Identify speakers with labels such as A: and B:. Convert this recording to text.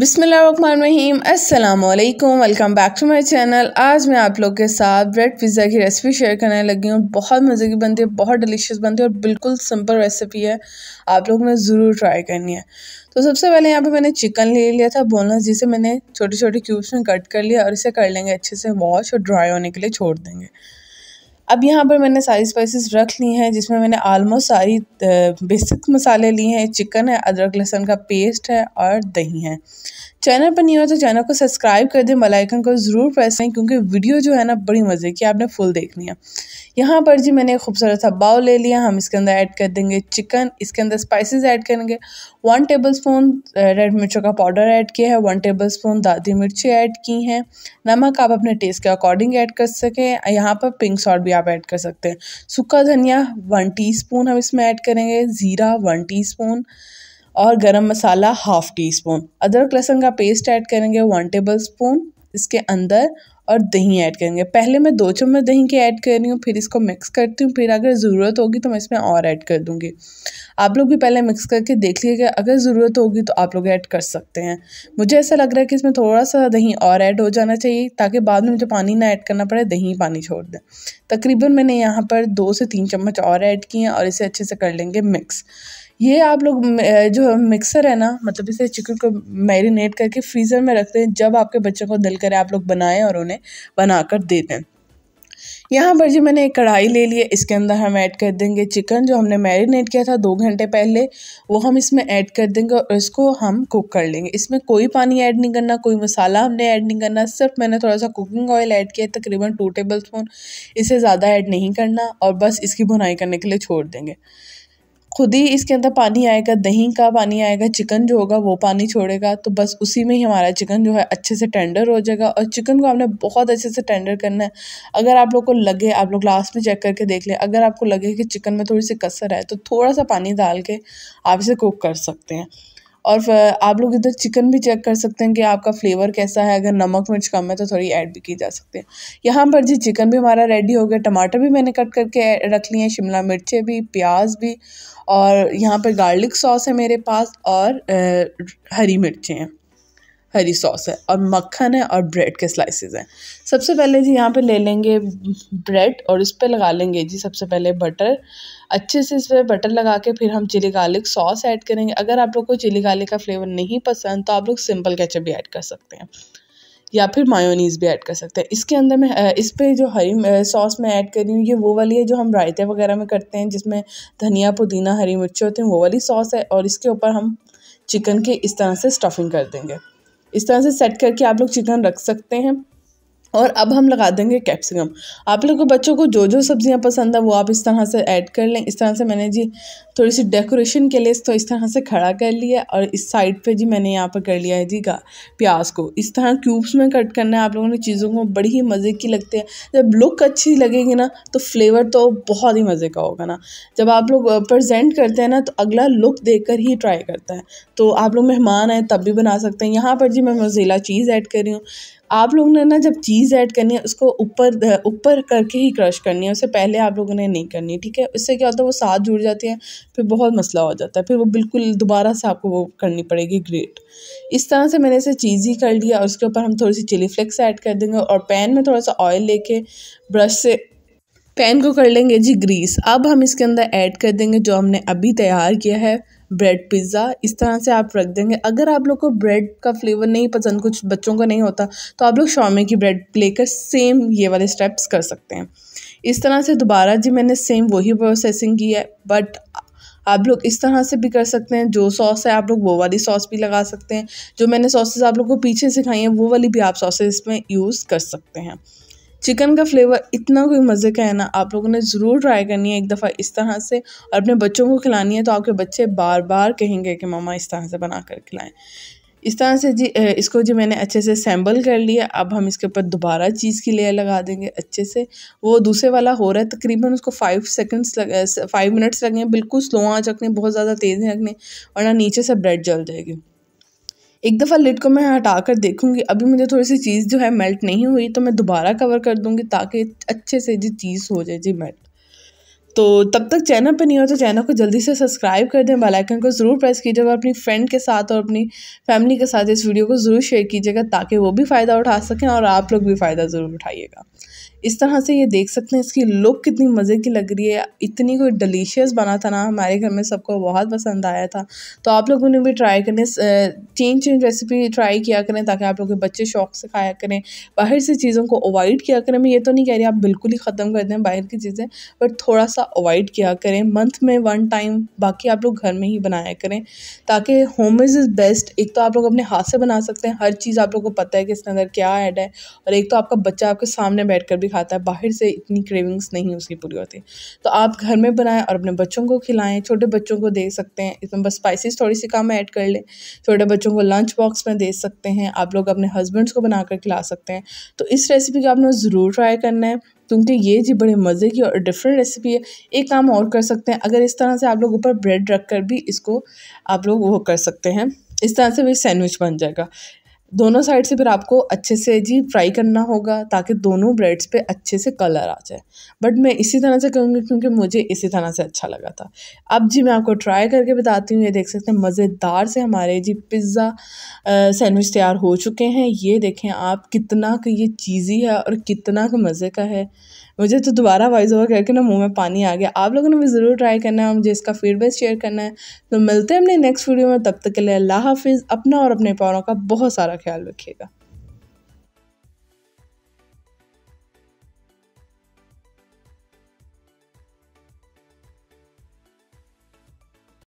A: बिसमीम अल्लाम welcome back to my channel आज मैं आप लोग के साथ ब्रेड पिज़्ज़ा की रेसिपी शेयर करने लगी हूँ बहुत मज़े की बनती है बहुत डिलीशियस बनती है और बिल्कुल सिंपल रेसिपी है आप लोग ने ज़रूर ट्राई करनी है तो सबसे पहले यहाँ पे मैंने चिकन ले लिया था बोनस जिसे मैंने छोटे छोटे क्यूब्स में कट कर लिया और इसे कर लेंगे अच्छे से वॉश और ड्राई होने के लिए छोड़ देंगे अब यहाँ पर मैंने सारी स्पाइसेस रख ली हैं जिसमें मैंने आलमोस्ट सारी बेसिक मसाले लिए हैं चिकन है अदरक लहसुन का पेस्ट है और दही है चैनल पर नहीं हो तो चैनल को सब्सक्राइब कर दें बेलाइकन को ज़रूर प्रेस करें क्योंकि वीडियो जो है ना बड़ी मज़े की आपने फुल देखनी है यहाँ पर जी मैंने खूबसूरत सा बाउल ले लिया हम इसके अंदर ऐड कर देंगे चिकन इसके अंदर स्पाइसेस ऐड करेंगे वन टेबल स्पून रेड मिर्चों का पाउडर ऐड किया है वन टेबल स्पून दादी मिर्ची ऐड की हैं नमक आप अपने टेस्ट के अकॉर्डिंग ऐड कर सकें यहाँ पर पिंक सॉल्ट भी आप ऐड कर सकते हैं सूखा धनिया वन टी हम इसमें ऐड करेंगे ज़ीरा वन टी और गरम मसाला हाफ़ टी स्पून अदरक लहसुन का पेस्ट ऐड करेंगे वन टेबल स्पून इसके अंदर और दही ऐड करेंगे पहले मैं दो चम्मच दही के ऐड कर रही हूँ फिर इसको मिक्स करती हूँ फिर अगर ज़रूरत होगी तो मैं इसमें और ऐड कर दूँगी आप लोग भी पहले मिक्स करके देख लीजिएगा अगर ज़रूरत होगी तो आप लोग ऐड कर सकते हैं मुझे ऐसा लग रहा है कि इसमें थोड़ा सा दही और ऐड हो जाना चाहिए ताकि बाद में मुझे पानी ना ऐड करना पड़े दही पानी छोड़ दें तकरीबन मैंने यहाँ पर दो से तीन चम्मच और ऐड किए हैं और इसे अच्छे से कर लेंगे मिक्स ये आप लोग जो मिक्सर है ना मतलब इसे चिकन को मैरिनेट करके फ्रीज़र में रखते हैं जब आपके बच्चों को दिल करे आप लोग बनाएं और उन्हें बना कर दे दें यहाँ पर जी मैंने एक कढ़ाई ले ली है इसके अंदर हम ऐड कर देंगे चिकन जो हमने मैरिनेट किया था दो घंटे पहले वो हम इसमें ऐड कर देंगे और इसको हम कुक कर लेंगे इसमें कोई पानी ऐड नहीं करना कोई मसाला हमने ऐड नहीं करना सिर्फ मैंने थोड़ा सा कुकिंग ऑयल ऐड किया तकरीबन टू टेबल स्पून इसे ज़्यादा ऐड नहीं करना और बस इसकी बुनाई करने के लिए छोड़ देंगे खुद ही इसके अंदर पानी आएगा दही का पानी आएगा चिकन जो होगा वो पानी छोड़ेगा तो बस उसी में ही हमारा चिकन जो है अच्छे से टेंडर हो जाएगा और चिकन को हमने बहुत अच्छे से टेंडर करना है अगर आप लोग को लगे आप लोग लास्ट में चेक करके देख लें अगर आपको लगे कि चिकन में थोड़ी सी कसर है तो थोड़ा सा पानी डाल के आप इसे कुक कर सकते हैं और आप लोग इधर चिकन भी चेक कर सकते हैं कि आपका फ्लेवर कैसा है अगर नमक मिर्च कम है तो थोड़ी ऐड भी की जा सकती है यहाँ पर जी चिकन भी हमारा रेडी हो गया टमाटर भी मैंने कट करके रख लिए हैं शिमला मिर्चें भी प्याज भी और यहाँ पर गार्लिक सॉस है मेरे पास और हरी मिर्चें हैं हरी सॉस है और मक्खन है और ब्रेड के स्लाइसेस हैं सबसे पहले जी यहाँ पे ले लेंगे ब्रेड और इस पर लगा लेंगे जी सबसे पहले बटर अच्छे से इस पर बटर लगा के फिर हम चिली गार्लिक सॉस ऐड करेंगे अगर आप लोग को चिली गार्लिक का फ्लेवर नहीं पसंद तो आप लोग सिंपल कैचअप भी ऐड कर सकते हैं या फिर मायोनीज़ भी ऐड कर सकते हैं इसके अंदर मैं इस पर जो हरी सॉस मैं ऐड कर रही हूँ ये वो वाली है जो हम रायते वगैरह में करते हैं जिसमें धनिया पुदीना हरी मिर्ची होती हैं वो वाली सॉस है और इसके ऊपर हम चिकन के इस तरह से स्टफिंग कर देंगे इस तरह से सेट करके आप लोग चिकन रख सकते हैं और अब हम लगा देंगे कैप्सिकम आप लोगों को बच्चों को जो जो सब्ज़ियाँ पसंद है वो आप इस तरह से ऐड कर लें इस तरह से मैंने जी थोड़ी सी डेकोरेशन के लिए तो इस तरह से खड़ा कर लिया और इस साइड पे जी मैंने यहाँ पर कर लिया है जी प्याज को इस तरह क्यूब्स में कट करना है आप लोगों ने चीज़ों को बड़ी ही मज़े की लगती है जब लुक अच्छी लगेगी ना तो फ्लेवर तो बहुत ही मज़े का होगा ना जब आप लोग प्रजेंट करते हैं ना तो अगला लुक देख कर ही ट्राई करता है तो आप लोग मेहमान आए तब भी बना सकते हैं यहाँ पर जी मैं मजेला चीज़ ऐड कर रही हूँ आप लोगों ने ना जब चीज़ ऐड करनी है उसको ऊपर ऊपर करके ही क्रश करनी है उससे पहले आप लोगों ने नहीं करनी ठीक है इससे क्या होता है वो साथ जुड़ जाती है फिर बहुत मसला हो जाता है फिर वो बिल्कुल दोबारा से आपको वो करनी पड़ेगी ग्रेट इस तरह से मैंने इसे चीज़ ही कर लिया और उसके ऊपर हम थोड़ी सी चिली फ्लेक्स ऐड कर देंगे और पैन में थोड़ा सा ऑयल लेके ब्रश से पैन को कर लेंगे जी ग्रीस अब हम इसके अंदर ऐड कर देंगे जो हमने अभी तैयार किया है ब्रेड पिज़्ज़ा इस तरह से आप रख देंगे अगर आप लोग को ब्रेड का फ्लेवर नहीं पसंद कुछ बच्चों को नहीं होता तो आप लोग शॉर्मे की ब्रेड लेकर सेम ये वाले स्टेप्स कर सकते हैं इस तरह से दोबारा जी मैंने सेम वही प्रोसेसिंग की है बट आप लोग इस तरह से भी कर सकते हैं जो सॉस है आप लोग वो वाली सॉस भी लगा सकते हैं जो मैंने सॉसेज आप लोग को पीछे सिखाई हैं वो वाली भी आप सॉसेज इसमें यूज़ कर सकते हैं चिकन का फ्लेवर इतना कोई मज़े का है ना आप लोगों ने ज़रूर ट्राई करनी है एक दफ़ा इस तरह से और अपने बच्चों को खिलानी है तो आपके बच्चे बार बार कहेंगे कि ममा इस तरह से बना कर खिलाएँ इस तरह से जी इसको जी मैंने अच्छे से सैम्बल कर लिया अब हम इसके ऊपर दोबारा चीज़ की लेयर लगा देंगे अच्छे से वो दूसरे वाला हो रहा है तकरीबन उसको फाइव सेकंड्स लग फाइव मिनट्स लगेंगे बिल्कुल स्लो आँच रखने बहुत ज़्यादा तेज़ रखने वरना नीचे से ब्रेड जल जाएगी एक दफ़ा लिड को मैं हटा कर देखूँगी अभी मुझे थोड़ी सी चीज़ जो है मेल्ट नहीं हुई तो मैं दोबारा कवर कर दूँगी ताकि अच्छे से जी चीज़ हो जाए जी मेल्ट तो तब तक चैनल पर नहीं हो तो चैनल को जल्दी से सब्सक्राइब कर दें बेलाइकन को ज़रूर प्रेस कीजिएगा अपनी फ्रेंड के साथ और अपनी फैमिली के साथ इस वीडियो को ज़रूर शेयर कीजिएगा ताकि वो भी फ़ायदा उठा सकें और आप लोग भी फ़ायदा ज़रूर उठाइएगा इस तरह से ये देख सकते हैं इसकी लुक कितनी मज़े की लग रही है इतनी कोई डिलीशियस बना था ना हमारे घर में सबको बहुत पसंद आया था तो आप लोगों ने भी ट्राई करने चेंज चेंज रेसिपी ट्राई किया करें ताकि आप लोग के बच्चे शौक से खाया करें बाहर से चीज़ों को अवॉइड किया करें मैं ये तो नहीं कह रही आप बिल्कुल ही ख़त्म कर दें बाहर की चीज़ें बट थोड़ा सा अवॉइड किया करें मंथ में वन टाइम बाकी आप लोग घर में ही बनाया करें ताकि होम इज़ इज़ बेस्ट एक तो आप लोग अपने हाथ से बना सकते हैं हर चीज़ आप लोग को पता है कि इसके अंदर क्या ऐड है और एक तो आपका बच्चा आपके सामने बैठ कर भी खाता है बाहर से इतनी क्रेविंग्स नहीं उसकी पूरी होती तो आप घर में बनाएं और अपने बच्चों को खिलाएं छोटे बच्चों को दे सकते हैं इसमें बस स्पाइसेस थोड़ी सी कम ऐड कर लें छोटे बच्चों को लंच बॉक्स में दे सकते हैं आप लोग अपने हस्बैंड्स को बनाकर खिला सकते हैं तो इस रेसिपी को आपने ज़रूर ट्राई करना है क्योंकि ये जी बड़े मज़े की और डिफरेंट रेसिपी है एक काम और कर सकते हैं अगर इस तरह से आप लोग ऊपर ब्रेड रख कर भी इसको आप लोग वो कर सकते हैं इस तरह से भी सैंडविच बन जाएगा दोनों साइड से फिर आपको अच्छे से जी फ्राई करना होगा ताकि दोनों ब्रेड्स पे अच्छे से कलर आ जाए बट मैं इसी तरह से करूँगी क्योंकि मुझे इसी तरह से अच्छा लगा था अब जी मैं आपको ट्राई करके बताती हूँ ये देख सकते हैं मज़ेदार से हमारे जी पिज़्ज़ा सैंडविच तैयार हो चुके हैं ये देखें आप कितना का ये चीज़ी है और कितना का मज़े का है मुझे तो दोबारा वॉइस ओवर करके ना मुँह में पानी आ गया आप लोगों ने भी ज़रूर ट्राई करना है मुझे इसका फीडबैक शेयर करना है तो मिलते हैं अपने नेक्स्ट वीडियो में तब तक के लिए अल्लाह हाफिज़ अपना और अपने प्यारों का बहुत सारा ख्याल रखिएगा